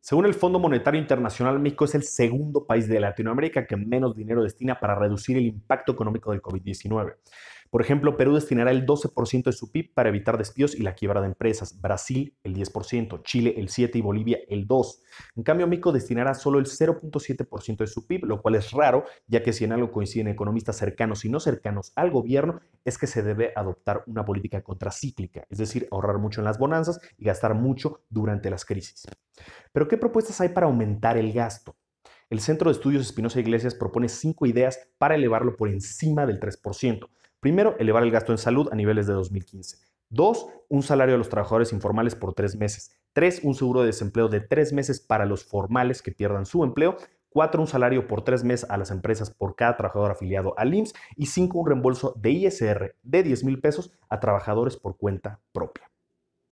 Según el Fondo Monetario Internacional, México es el segundo país de Latinoamérica que menos dinero destina para reducir el impacto económico del COVID-19. Por ejemplo, Perú destinará el 12% de su PIB para evitar despidos y la quiebra de empresas, Brasil el 10%, Chile el 7% y Bolivia el 2%. En cambio, México destinará solo el 0.7% de su PIB, lo cual es raro, ya que si en algo coinciden economistas cercanos y no cercanos al gobierno, es que se debe adoptar una política contracíclica, es decir, ahorrar mucho en las bonanzas y gastar mucho durante las crisis. Pero, ¿qué propuestas hay para aumentar el gasto? El Centro de Estudios Espinosa Iglesias propone cinco ideas para elevarlo por encima del 3%. Primero, elevar el gasto en salud a niveles de 2015. Dos, un salario a los trabajadores informales por tres meses. Tres, un seguro de desempleo de tres meses para los formales que pierdan su empleo. Cuatro, un salario por tres meses a las empresas por cada trabajador afiliado al IMSS. Y cinco, un reembolso de ISR de 10 mil pesos a trabajadores por cuenta propia.